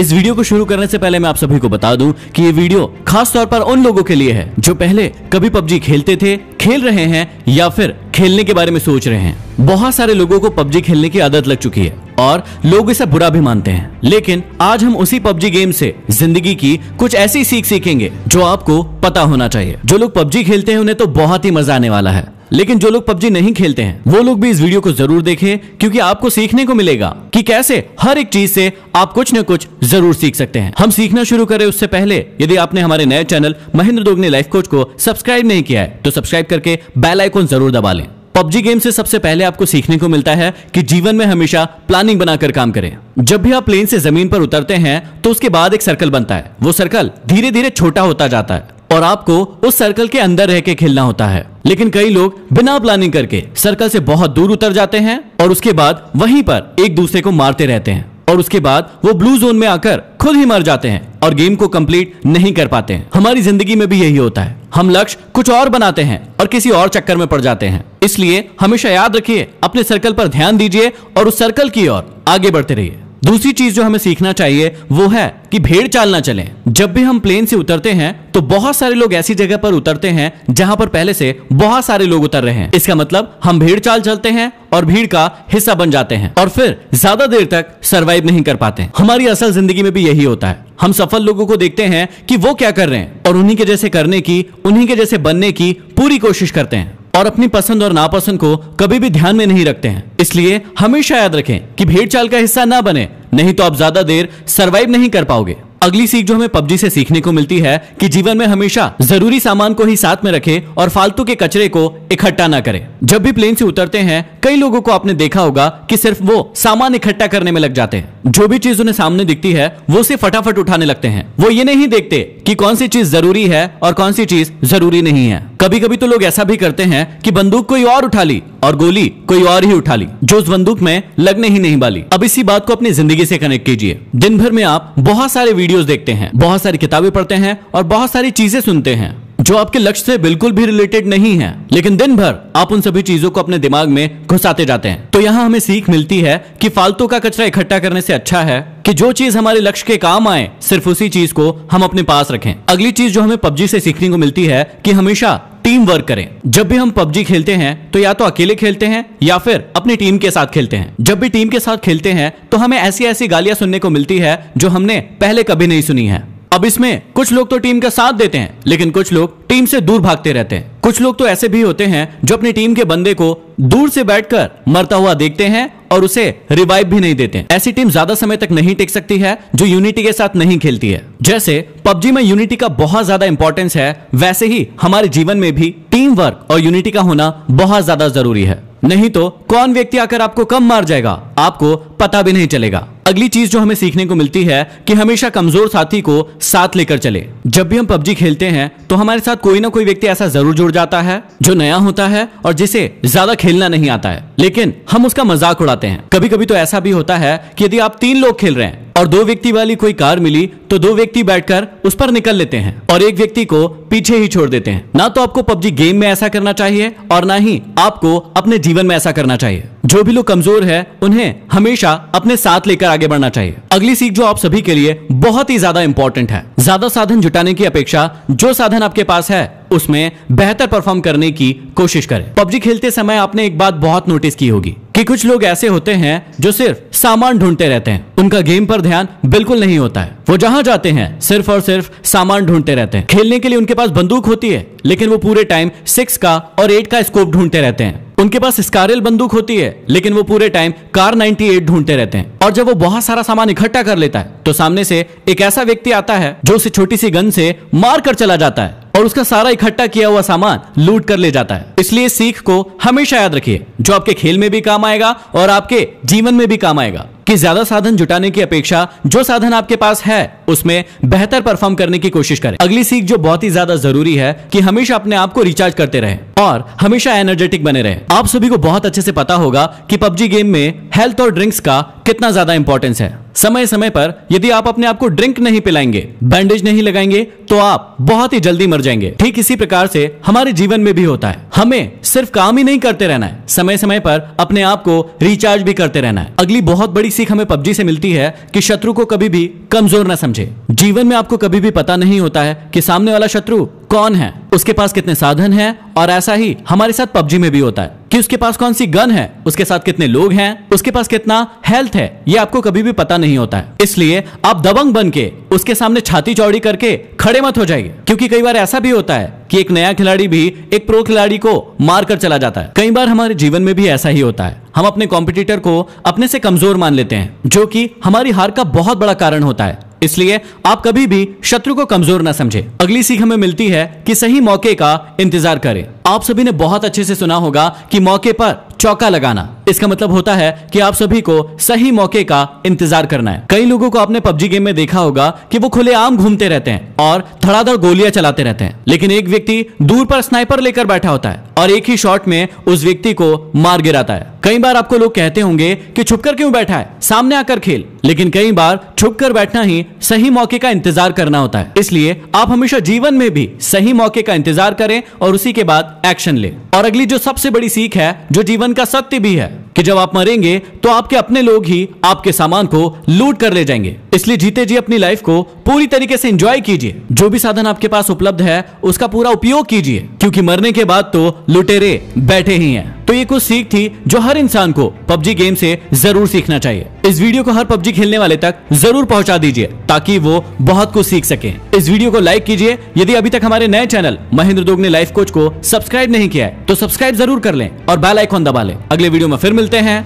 इस वीडियो को शुरू करने से पहले मैं आप सभी को बता दूं कि ये वीडियो खास तौर पर उन लोगों के लिए है जो पहले कभी पबजी खेलते थे खेल रहे हैं या फिर खेलने के बारे में सोच रहे हैं बहुत सारे लोगों को पबजी खेलने की आदत लग चुकी है और लोग इसे बुरा भी मानते हैं लेकिन आज हम उसी पबजी गेम से जिंदगी की कुछ ऐसी सीख सीखेंगे जो आपको पता होना चाहिए जो लोग पबजी खेलते हैं उन्हें तो बहुत ही मजा आने वाला है लेकिन जो लोग पबजी नहीं खेलते हैं वो लोग भी इस वीडियो को जरूर देखें क्योंकि आपको सीखने को मिलेगा कि कैसे हर एक चीज से आप कुछ न कुछ जरूर सीख सकते हैं हम सीखना शुरू करें उससे पहले यदि आपने हमारे नए channel Mahendra Dogne life coach को सब्सक्राइब नहीं किया है तो सब्सक्राइब करके बेल आइकोन जरूर दबा लें पबजी गेम से सबसे पहले आपको सीखने को मिलता है कि जीवन में हमेशा प्लानिंग बनाकर काम करें जब भी आप प्लेन से जमीन पर उतरते हैं तो उसके बाद एक सर्कल बनता है वो सर्कल धीरे धीरे छोटा होता जाता है और आपको उस सर्कल के अंदर रह के खेलना होता है लेकिन कई लोग बिना प्लानिंग करके सर्कल से बहुत दूर उतर जाते हैं और उसके बाद वहीं पर एक दूसरे को मारते रहते हैं और उसके बाद वो ब्लू जोन में आकर खुद ही मर जाते हैं और गेम को कंप्लीट नहीं कर पाते हैं हमारी जिंदगी में भी यही होता है हम लक्ष्य कुछ और बनाते हैं और किसी और चक्कर में पड़ जाते हैं इसलिए हमेशा याद रखिए अपने सर्कल पर ध्यान दीजिए और उस सर्कल की ओर आगे बढ़ते रहिए दूसरी चीज जो हमें सीखना चाहिए वो है कि भेड़ चाल ना चले जब भी हम प्लेन से उतरते हैं तो बहुत सारे लोग ऐसी जगह पर उतरते हैं जहां पर पहले से बहुत सारे लोग उतर रहे हैं इसका मतलब हम भीड़ चाल चलते हैं और भीड़ का हिस्सा बन जाते हैं और फिर ज्यादा देर तक सरवाइव नहीं कर पाते हमारी असल जिंदगी में भी यही होता है हम सफल लोगों को देखते हैं कि वो क्या कर रहे हैं और उन्हीं के जैसे करने की उन्हीं के जैसे बनने की पूरी कोशिश करते हैं और अपनी पसंद और नापसंद को कभी भी ध्यान में नहीं रखते हैं इसलिए हमेशा याद रखें कि भेड़ चाल का हिस्सा ना बने नहीं तो आप ज्यादा देर सरवाइव नहीं कर पाओगे अगली सीख जो हमें पबजी से सीखने को मिलती है कि जीवन में हमेशा जरूरी सामान को ही साथ में रखें और फालतू के कचरे को इकट्ठा ना करें जब भी प्लेन से उतरते हैं कई लोगों को आपने देखा होगा कि सिर्फ वो सामान इकट्ठा करने में लग जाते हैं जो भी चीज उन्हें सामने दिखती है वो उसे फटाफट उठाने लगते हैं वो ये नहीं देखते कि कौन सी चीज जरूरी है और कौन सी चीज जरूरी नहीं है कभी कभी तो लोग ऐसा भी करते हैं कि बंदूक कोई और उठा ली और गोली कोई और ही उठा ली जो उस बंदूक में लगने ही नहीं वाली अब इसी बात को अपनी जिंदगी से कनेक्ट कीजिए दिन भर में आप बहुत सारे वीडियोस देखते हैं बहुत सारी किताबें पढ़ते हैं और बहुत सारी चीजें सुनते हैं जो आपके लक्ष्य से बिल्कुल भी रिलेटेड नहीं है लेकिन दिन भर आप उन सभी चीजों को अपने दिमाग में घुसाते जाते हैं तो यहाँ हमें सीख मिलती है कि फालतू का कचरा इकट्ठा करने से अच्छा है कि जो चीज हमारे लक्ष्य के काम आए सिर्फ उसी चीज को हम अपने पास रखें अगली चीज जो हमें पबजी से सीखने को मिलती है कि हमेशा टीम वर्क करें जब भी हम पबजी खेलते हैं तो या तो अकेले खेलते हैं या फिर अपनी टीम के साथ खेलते हैं जब भी टीम के साथ खेलते हैं तो हमें ऐसी ऐसी गालियां सुनने को मिलती है जो हमने पहले कभी नहीं सुनी है अब इसमें कुछ लोग तो टीम का साथ देते हैं लेकिन कुछ लोग टीम से दूर भागते रहते हैं कुछ लोग तो ऐसे भी होते हैं जो अपनी टीम के बंदे को दूर से बैठकर मरता हुआ देखते हैं और उसे रिवाइव भी नहीं देते ऐसी टीम ज्यादा समय तक नहीं टिक सकती है जो यूनिटी के साथ नहीं खेलती है जैसे पबजी में यूनिटी का बहुत ज्यादा इंपॉर्टेंस है वैसे ही हमारे जीवन में भी टीम वर्क और यूनिटी का होना बहुत ज्यादा जरूरी है नहीं तो कौन व्यक्ति आकर आपको कम मार जाएगा आपको पता भी नहीं चलेगा अगली चीज जो हमें सीखने को मिलती है कि हमेशा कमजोर साथी को साथ लेकर चले जब भी हम पबजी खेलते हैं तो हमारे साथ कोई ना कोई व्यक्ति ऐसा जरूर जुड़ जाता है जो नया होता है और जिसे ज्यादा खेलना नहीं आता है लेकिन हम उसका मजाक उड़ाते हैं कभी कभी तो ऐसा भी होता है कि यदि आप तीन लोग खेल रहे हैं और दो व्यक्ति वाली कोई कार मिली तो दो व्यक्ति बैठकर उस पर निकल लेते हैं और एक व्यक्ति को पीछे ही छोड़ देते हैं ना तो आपको पबजी गेम में ऐसा करना चाहिए और ना ही आपको अपने जीवन में ऐसा करना चाहिए जो भी लोग कमजोर है उन्हें हमेशा अपने साथ लेकर आगे बढ़ना चाहिए अगली सीख जो आप सभी के लिए बहुत ही ज्यादा इंपॉर्टेंट है ज्यादा साधन जुटाने की अपेक्षा जो साधन आपके पास है उसमें बेहतर परफॉर्म करने की कोशिश करें पबजी खेलते समय आपने एक बात बहुत नोटिस की होगी कि कुछ लोग ऐसे होते हैं जो सिर्फ सामान ढूंढते रहते हैं उनका गेम पर ध्यान बिल्कुल नहीं होता है वो जहां जाते हैं सिर्फ और सिर्फ सामान ढूंढते रहते हैं खेलने के लिए उनके पास बंदूक होती है लेकिन वो पूरे टाइम सिक्स का और एट का स्कोप ढूंढते रहते हैं उनके पास स्कारल बंदूक होती है लेकिन वो पूरे टाइम कार 98 ढूंढते रहते हैं और जब वो बहुत सारा सामान इकट्ठा कर लेता है तो सामने से एक ऐसा व्यक्ति आता है जो उसे छोटी सी गन से मार कर चला जाता है और उसका सारा इकट्ठा किया हुआ सामान लूट कर ले जाता है इसलिए सीख को हमेशा याद रखिए जो आपके खेल में भी काम आएगा और आपके जीवन में भी काम आएगा कि ज्यादा साधन जुटाने की अपेक्षा जो साधन आपके पास है उसमें बेहतर परफॉर्म करने की कोशिश करें अगली सीख जो बहुत ही ज्यादा जरूरी है कि हमेशा अपने आप को रिचार्ज करते रहे और हमेशा एनर्जेटिक बने रहे आप सभी को बहुत अच्छे से पता होगा कि पबजी गेम में हेल्थ और ड्रिंक्स का कितना ज्यादा इंपॉर्टेंस है समय समय पर यदि आप अपने आप को ड्रिंक नहीं पिलाएंगे बैंडेज नहीं लगाएंगे तो आप बहुत ही जल्दी मर जाएंगे ठीक इसी प्रकार से हमारे जीवन में भी होता है हमें सिर्फ काम ही नहीं करते रहना है समय समय पर अपने आप को रिचार्ज भी करते रहना है अगली बहुत बड़ी सीख हमें पबजी से मिलती है कि शत्रु को कभी भी कमजोर ना समझे जीवन में आपको कभी भी पता नहीं होता है कि सामने वाला शत्रु कौन है उसके पास कितने साधन हैं और ऐसा ही हमारे साथ पबजी में भी होता है कि उसके पास कौन सी गन है उसके साथ कितने लोग हैं उसके पास कितना हेल्थ है ये आपको कभी भी पता नहीं होता है इसलिए आप दबंग बन के उसके सामने छाती चौड़ी करके खड़े मत हो जाइए क्योंकि कई बार ऐसा भी होता है कि एक नया खिलाड़ी भी एक प्रो खिलाड़ी को मार कर चला जाता है कई बार हमारे जीवन में भी ऐसा ही होता है हम अपने कॉम्पिटिटर को अपने से कमजोर मान लेते हैं जो कि हमारी हार का बहुत बड़ा कारण होता है इसलिए आप कभी भी शत्रु को कमजोर ना समझे अगली सीख हमें मिलती है कि सही मौके का इंतजार करें आप सभी ने बहुत अच्छे से सुना होगा कि मौके पर चौका लगाना इसका मतलब होता है कि आप सभी को सही मौके का इंतजार करना है कई लोगों को आपने पबजी गेम में देखा होगा कि वो खुले आम घूमते रहते हैं और धड़ाधड़ गोलियां चलाते रहते हैं लेकिन एक व्यक्ति दूर पर स्नाइपर लेकर बैठा होता है और एक ही शॉट में उस व्यक्ति को मार गिराता है कई बार आपको लोग कहते होंगे कि छुपकर क्यों बैठा है सामने आकर खेल लेकिन कई बार छुपकर बैठना ही सही मौके का इंतजार करना होता है इसलिए आप हमेशा जीवन में भी सही मौके का इंतजार करें और उसी के बाद एक्शन लें और अगली जो सबसे बड़ी सीख है जो जीवन का सत्य भी है कि जब आप मरेंगे तो आपके अपने लोग ही आपके सामान को लूट कर ले जाएंगे इसलिए जीते जी अपनी लाइफ को पूरी तरीके से एंजॉय कीजिए जो भी साधन आपके पास उपलब्ध है उसका पूरा उपयोग कीजिए क्योंकि मरने के बाद तो लुटेरे बैठे ही हैं तो ये कुछ सीख थी जो हर इंसान को पबजी गेम से जरूर सीखना चाहिए इस वीडियो को हर पबजी खेलने वाले तक जरूर पहुंचा दीजिए ताकि वो बहुत कुछ सीख सके इस वीडियो को लाइक कीजिए यदि अभी तक हमारे नए channel Mahendra Dogne life coach को सब्सक्राइब नहीं किया है तो सब्सक्राइब जरूर कर लें और बेल आइकॉन दबा लें अगले वीडियो में फिर मिलते हैं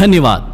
धन्यवाद